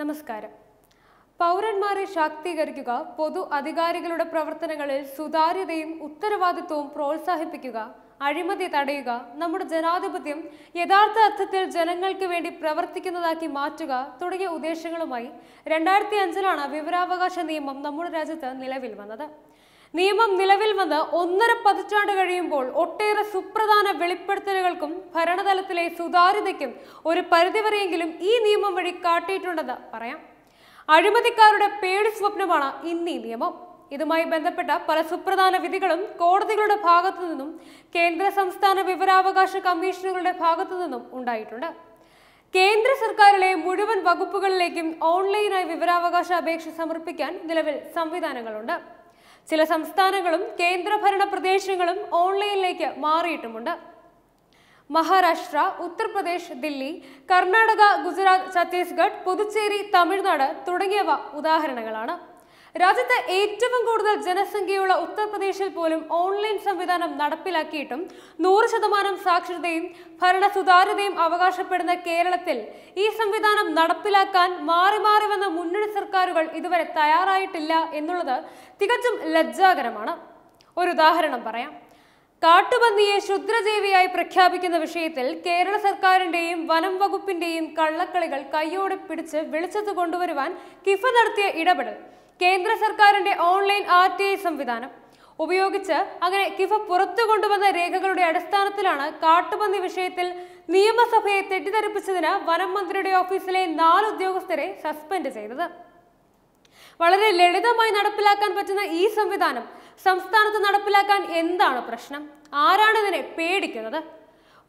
നമസ്കാരം പൗരന്മാരെ ശാക്തീകരിക്കുക പൊതു അധികാരികളുടെ പ്രവർത്തനങ്ങളിൽ സുതാര്യതയും ഉത്തരവാദിത്വവും പ്രോത്സാഹിപ്പിക്കുക അഴിമതി തടയുക നമ്മുടെ ജനാധിപത്യം യഥാർത്ഥ അർത്ഥത്തിൽ ജനങ്ങൾക്ക് വേണ്ടി പ്രവർത്തിക്കുന്നതാക്കി മാറ്റുക തുടങ്ങിയ ഉദ്ദേശങ്ങളുമായി രണ്ടായിരത്തി അഞ്ചിലാണ് വിവരാവകാശ നിയമം നമ്മുടെ രാജ്യത്ത് നിലവിൽ വന്നത് നിയമം നിലവിൽ വന്ന് ഒന്നര പതിറ്റാണ്ട് കഴിയുമ്പോൾ ഒട്ടേറെ സുപ്രധാന വെളിപ്പെടുത്തലുകൾക്കും ഭരണതലത്തിലെ സുതാര്യതയ്ക്കും ഒരു പരിധിവരെയെങ്കിലും ഈ നിയമം വഴി കാട്ടിയിട്ടുണ്ടെന്ന് പറയാം അഴിമതിക്കാരുടെ പേടി സ്വപ്നമാണ് ഈ നിയമം ഇതുമായി ബന്ധപ്പെട്ട പല സുപ്രധാന വിധികളും കോടതികളുടെ ഭാഗത്തു നിന്നും കേന്ദ്ര സംസ്ഥാന വിവരാവകാശ കമ്മീഷനുകളുടെ ഭാഗത്തു നിന്നും ഉണ്ടായിട്ടുണ്ട് കേന്ദ്ര സർക്കാരിലെ മുഴുവൻ വകുപ്പുകളിലേക്കും ഓൺലൈനായി വിവരാവകാശ അപേക്ഷ സമർപ്പിക്കാൻ നിലവിൽ സംവിധാനങ്ങളുണ്ട് ചില സംസ്ഥാനങ്ങളും കേന്ദ്രഭരണ പ്രദേശങ്ങളും ഓൺലൈനിലേക്ക് മാറിയിട്ടുമുണ്ട് മഹാരാഷ്ട്ര ഉത്തർപ്രദേശ് ദില്ലി കർണാടക ഗുജറാത്ത് ഛത്തീസ്ഗഡ് പുതുച്ചേരി തമിഴ്നാട് തുടങ്ങിയവ ഉദാഹരണങ്ങളാണ് രാജ്യത്ത് ഏറ്റവും കൂടുതൽ ജനസംഖ്യയുള്ള ഉത്തർപ്രദേശിൽ പോലും ഓൺലൈൻ സംവിധാനം നടപ്പിലാക്കിയിട്ടും നൂറ് ശതമാനം സാക്ഷരതയും ഭരണ സുതാര്യതയും അവകാശപ്പെടുന്ന കേരളത്തിൽ ഈ സംവിധാനം നടപ്പിലാക്കാൻ മാറി മാറി വന്ന മുന്നണി സർക്കാരുകൾ ഇതുവരെ തയ്യാറായിട്ടില്ല എന്നുള്ളത് തികച്ചും ലജ്ജാകരമാണ് ഒരു ഉദാഹരണം പറയാം കാട്ടുപന്നിയെ ശുദ്രജീവിയായി പ്രഖ്യാപിക്കുന്ന വിഷയത്തിൽ കേരള സർക്കാരിന്റെയും വനം വകുപ്പിന്റെയും കള്ളക്കളികൾ കയ്യോടെ പിടിച്ച് വെളിച്ചത്ത് കൊണ്ടുവരുവാൻ കിഫ നടത്തിയ ഇടപെടൽ കേന്ദ്ര സർക്കാരിന്റെ ഓൺലൈൻ ആർ ടി ഐ സംവിധാനം ഉപയോഗിച്ച് അങ്ങനെ കിഫ പുറത്തു കൊണ്ടുവന്ന രേഖകളുടെ അടിസ്ഥാനത്തിലാണ് കാട്ടുപന്നി വിഷയത്തിൽ നിയമസഭയെ തെറ്റിദ്ധരിപ്പിച്ചതിന് വനം മന്ത്രിയുടെ ഓഫീസിലെ നാല് ഉദ്യോഗസ്ഥരെ സസ്പെൻഡ് ചെയ്തത് വളരെ ലളിതമായി നടപ്പിലാക്കാൻ പറ്റുന്ന ഈ സംവിധാനം സംസ്ഥാനത്ത് നടപ്പിലാക്കാൻ എന്താണ് പ്രശ്നം ആരാണ് ഇതിനെ പേടിക്കുന്നത്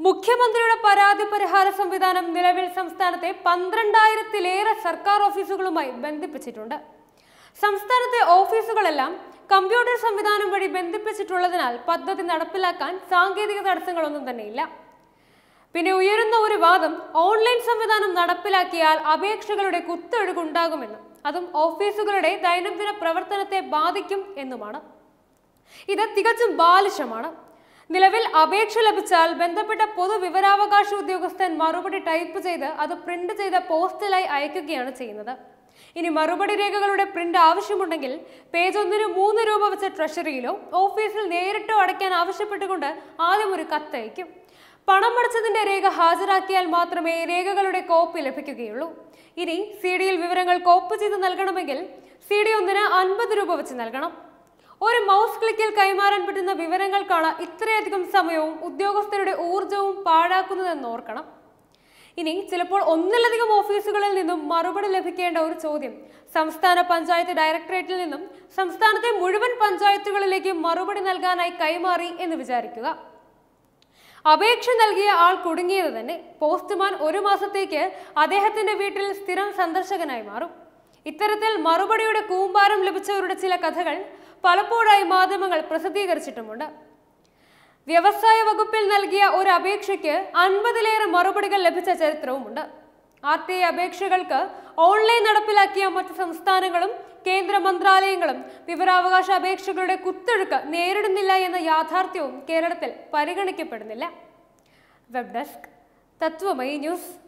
മുഖ്യമന്ത്രിയുടെ പരാതി പരിഹാര സംവിധാനം നിലവിൽ സംസ്ഥാനത്തെ പന്ത്രണ്ടായിരത്തിലേറെ സർക്കാർ ഓഫീസുകളുമായി ബന്ധിപ്പിച്ചിട്ടുണ്ട് സംസ്ഥാനത്തെ ഓഫീസുകളെല്ലാം കമ്പ്യൂട്ടർ സംവിധാനം വഴി ബന്ധിപ്പിച്ചിട്ടുള്ളതിനാൽ പദ്ധതി നടപ്പിലാക്കാൻ സാങ്കേതിക തടസ്സങ്ങളൊന്നും തന്നെയില്ല പിന്നെ ഉയരുന്ന ഒരു വാദം ഓൺലൈൻ സംവിധാനം നടപ്പിലാക്കിയാൽ അപേക്ഷകളുടെ കുത്തൊഴുകുണ്ടാകുമെന്നും അതും ഓഫീസുകളുടെ ദൈനംദിന പ്രവർത്തനത്തെ ബാധിക്കും എന്നുമാണ് ഇത് തികച്ചും ബാലിശമാണ് നിലവിൽ അപേക്ഷ ലഭിച്ചാൽ ബന്ധപ്പെട്ട പൊതുവിവരാവകാശ ഉദ്യോഗസ്ഥൻ മറുപടി ടൈപ്പ് ചെയ്ത് അത് പ്രിന്റ് ചെയ്ത പോസ്റ്റലായി അയക്കുകയാണ് ചെയ്യുന്നത് ഇനി മറുപടി രേഖകളുടെ പ്രിന്റ് ആവശ്യമുണ്ടെങ്കിൽ പേജ് ഒന്നിന് മൂന്ന് രൂപ വെച്ച് ട്രഷറിയിലോ ഓഫീസിൽ നേരിട്ടോ അടയ്ക്കാൻ ആവശ്യപ്പെട്ടുകൊണ്ട് ആദ്യം ഒരു കത്തയക്കും അടച്ചതിന്റെ രേഖ ഹാജരാക്കിയാൽ മാത്രമേ രേഖകളുടെ കോപ്പി ലഭിക്കുകയുള്ളൂ ഇനി സി ഡിയിൽ വിവരങ്ങൾ കോപ്പ് ചെയ്ത് നൽകണമെങ്കിൽ സി ഡി ഒന്നിന് അൻപത് രൂപ വെച്ച് നൽകണം ഒരു മൗസ് ക്ലിക്കിൽ കൈമാറാൻ പറ്റുന്ന വിവരങ്ങൾക്കാണ് ഇത്രയധികം സമയവും ഉദ്യോഗസ്ഥരുടെ ഊർജവും പാഴാക്കുന്നതെന്ന് ഓർക്കണം ഇനി ചിലപ്പോൾ ഒന്നിലധികം ഓഫീസുകളിൽ നിന്നും മറുപടി ലഭിക്കേണ്ട ഒരു ചോദ്യം സംസ്ഥാന പഞ്ചായത്ത് ഡയറക്ടറേറ്റിൽ നിന്നും സംസ്ഥാനത്തെ മുഴുവൻ പഞ്ചായത്തുകളിലേക്ക് മറുപടി നൽകാനായി കൈമാറി എന്ന് വിചാരിക്കുക അപേക്ഷ നൽകിയ ആൾ കുടുങ്ങിയത് തന്നെ പോസ്റ്റ്മാൻ ഒരു മാസത്തേക്ക് അദ്ദേഹത്തിന്റെ വീട്ടിൽ സ്ഥിരം സന്ദർശകനായി മാറും ഇത്തരത്തിൽ മറുപടിയുടെ കൂമ്പാരം ലഭിച്ചവരുടെ ചില കഥകൾ പലപ്പോഴായി മാധ്യമങ്ങൾ പ്രസിദ്ധീകരിച്ചിട്ടുമുണ്ട് വ്യവസായ വകുപ്പിൽ നൽകിയ ഒരു അപേക്ഷയ്ക്ക് അൻപതിലേറെ മറുപടികൾ ലഭിച്ച ചരിത്രവുമുണ്ട് ആർ ടി ഐ അപേക്ഷകൾക്ക് ഓൺലൈൻ നടപ്പിലാക്കിയ മറ്റ് സംസ്ഥാനങ്ങളും കേന്ദ്ര മന്ത്രാലയങ്ങളും വിവരാവകാശ അപേക്ഷകളുടെ കുത്തൊഴുക്ക് നേരിടുന്നില്ല എന്ന യാഥാർത്ഥ്യവും കേരളത്തിൽ പരിഗണിക്കപ്പെടുന്നില്ല വെബ് ഡെസ്ക് തത്വമയി ന്യൂസ്